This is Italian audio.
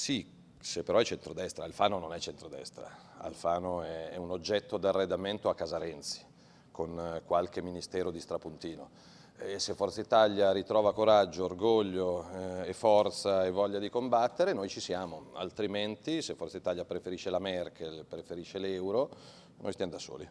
Sì, se però è centrodestra, Alfano non è centrodestra, Alfano è, è un oggetto d'arredamento a Casarenzi con eh, qualche ministero di strapuntino e se Forza Italia ritrova coraggio, orgoglio eh, e forza e voglia di combattere, noi ci siamo, altrimenti se Forza Italia preferisce la Merkel, preferisce l'euro, noi stiamo da soli.